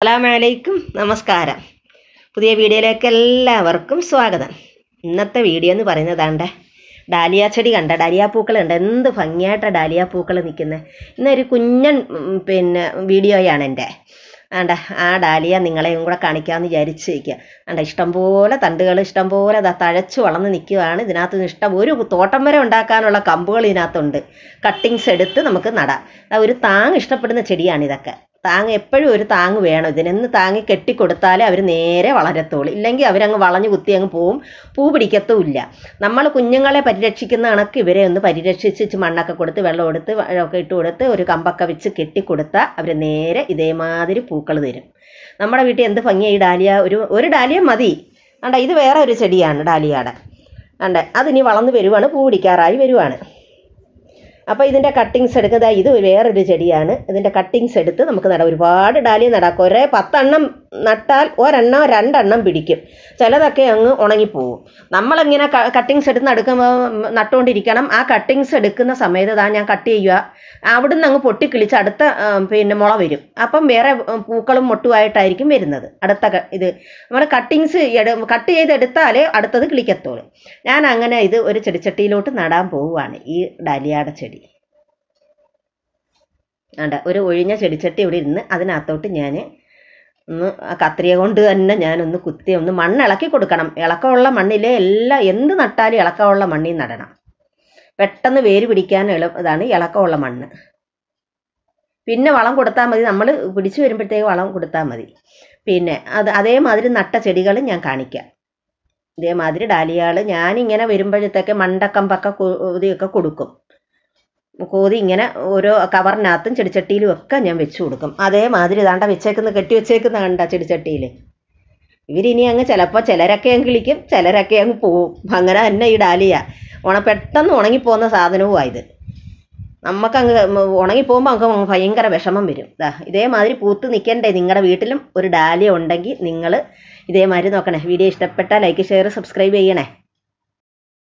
അസ്സലാമലൈക്കും നമസ്കാരം പുതിയ വീഡിയോയിലേക്ക് എല്ലാവർക്കും സ്വാഗതം ഇന്നത്തെ വീഡിയോ എന്ന് പറയുന്നതാണ്ട് ഡാലിയ ചെടി കണ്ട ഡാലിയ പൂക്കൾ ഉണ്ട് എന്ത് ഭംഗിയായിട്ടാണ് ഡാലിയ പൂക്കൾ നിൽക്കുന്നത് ഇന്നൊരു കുഞ്ഞൻ പിന്നെ വീഡിയോയാണ് എൻ്റെ ആണ്ട ആ ഡാലിയ നിങ്ങളെയും കൂടെ കാണിക്കാമെന്ന് വിചാരിച്ചിരിക്കുക ആണ്ട ഇഷ്ടംപോലെ തണ്ടുകൾ ഇഷ്ടംപോലെ തഴച്ച് വളർന്ന് നിൽക്കുകയാണ് ഇതിനകത്ത് നിന്ന് ഇഷ്ടം ഒരു തോട്ടം വരെ ഉണ്ടാക്കാനുള്ള കമ്പുകൾ ഇതിനകത്തുണ്ട് കട്ടിങ്സ് എടുത്ത് നമുക്ക് നടാം ഒരു താങ് ഇഷ്ടപ്പെടുന്ന ചെടിയാണ് ഇതൊക്കെ താങ്ങ് എപ്പോഴും ഒരു താങ് വേണം ഇതിനെന്ന് താങ്ങി കെട്ടിക്കൊടുത്താലേ അവർ നേരെ വളരത്തുള്ളൂ ഇല്ലെങ്കിൽ അവരങ്ങ് വളഞ്ഞു കുത്തി അങ്ങ് പോവും പൂ ഇല്ല നമ്മൾ കുഞ്ഞുങ്ങളെ പരിരക്ഷിക്കുന്ന കണക്ക് ഇവരെ ഒന്ന് പരിരക്ഷിച്ച് മണ്ണൊക്കെ കൊടുത്ത് വെള്ളം എടുത്ത് ഒക്കെ ഇട്ട് കൊടുത്ത് ഒരു കമ്പൊക്കെ വെച്ച് കെട്ടിക്കൊടുത്താൽ അവർ നേരെ ഇതേമാതിരി പൂക്കൾ തരും നമ്മുടെ വീട്ടിൽ എന്ത് ഭംഗിയായി ഡാലിയ ഒരു ഒരു ഡാലിയ മതി കണ്ട ഇത് വേറെ ഒരു ചെടിയാണ് ഡാലിയയുടെ അത് അതിനി വളർന്ന് വരുവാണ് പൂ പിടിക്കാറായി വരുവാണ് അപ്പോൾ ഇതിൻ്റെ കട്ടിങ്സ് എടുക്കുക ഇത് വേറൊരു ചെടിയാണ് ഇതിൻ്റെ കട്ടിങ്സ് എടുത്ത് നമുക്ക് നടാം ഒരുപാട് ഡാലിയ നടാം കുറേ പത്തെണ്ണം നട്ടാൽ ഒരെണ്ണം രണ്ടെണ്ണം പിടിക്കും ചിലതൊക്കെ അങ്ങ് ഉണങ്ങിപ്പോവും നമ്മളിങ്ങനെ കട്ടിങ്സ് എടുത്ത് നടക്കുമ്പോൾ നട്ടുകൊണ്ടിരിക്കണം ആ കട്ടിങ്സ് എടുക്കുന്ന സമയത്ത് താ ഞാൻ കട്ട് ചെയ്യുക നിന്ന് അങ്ങ് പൊട്ടിക്കിളിച്ച് അടുത്ത പിന്നെ മുള വരും അപ്പം വേറെ പൂക്കളും മൊട്ടുമായിട്ടായിരിക്കും വരുന്നത് അടുത്ത ഇത് നമ്മൾ കട്ടിങ്സ് കട്ട് ചെയ്തെടുത്താലേ അടുത്തത് കിളിക്കത്തുള്ളൂ ഞാൻ അങ്ങനെ ഇത് ഒരു ചെടിച്ചട്ടിയിലോട്ട് നടാൻ പോവുകയാണ് ഈ ഡാലിയാട ചെടി അണ്ട ഒരു ഒഴിഞ്ഞ ചെടിച്ചട്ടി ഇവിടെ ഇരുന്ന് അതിനകത്തോട്ട് ഞാൻ ഒന്ന് ആ കത്രിക കൊണ്ട് തന്നെ ഞാനൊന്ന് കുത്തി ഒന്ന് മണ്ണ് ഇളക്കി കൊടുക്കണം ഇളക്കമുള്ള മണ്ണിലെ എല്ലാ എന്ത് നട്ടാലും ഇളക്കമുള്ള മണ്ണിൽ നടണം പെട്ടെന്ന് വേര് പിടിക്കാൻ ഇതാണ് ഇളക്കമുള്ള മണ്ണ് പിന്നെ വളം കൊടുത്താൽ മതി നമ്മൾ പിടിച്ചു വരുമ്പോഴത്തേക്ക് വളം കൊടുത്താൽ മതി പിന്നെ അത് അതേമാതിരി നട്ട ചെടികൾ ഞാൻ കാണിക്കാം ഇതേമാതിരി ഡാലിയകൾ ഞാനിങ്ങനെ വരുമ്പോഴത്തേക്ക് മണ്ടക്കമ്പൊക്കെ ഇതൊക്കെ കൊടുക്കും കോതി ഇങ്ങനെ ഓരോ കവറിനകത്തും ചെടിച്ചട്ടിയിലും ഒക്കെ ഞാൻ വെച്ചു കൊടുക്കും അതേമാതിരി ഇതാണ്ട വെച്ചേക്കുന്ന കെട്ടി വെച്ചേക്കുന്ന കണ്ട ചെടിച്ചട്ടിയിൽ ഇവരിനി അങ്ങ് ചിലപ്പോൾ ചിലരൊക്കെ അങ്ങ് കിളിക്കും ചിലരൊക്കെ അങ്ങ് പോവും അങ്ങനെ തന്നെ ഈ ഡാലിയ ഉണ പെട്ടെന്ന് ഉണങ്ങിപ്പോകുന്ന സാധനവുമായത് നമുക്കങ്ങ് ഉണങ്ങിപ്പോകുമ്പോൾ അങ്ങ് ഭയങ്കര വിഷമം വരും ദാ ഇതേമാതിരി പൂത്ത് നിൽക്കണ്ടേ നിങ്ങളുടെ വീട്ടിലും ഒരു ഡാലിയ ഉണ്ടെങ്കിൽ നിങ്ങൾ ഇതേമാതിരി നോക്കണേ വീഡിയോ ഇഷ്ടപ്പെട്ടാൽ ലൈക്ക് ഷെയർ സബ്സ്ക്രൈബ് ചെയ്യണേ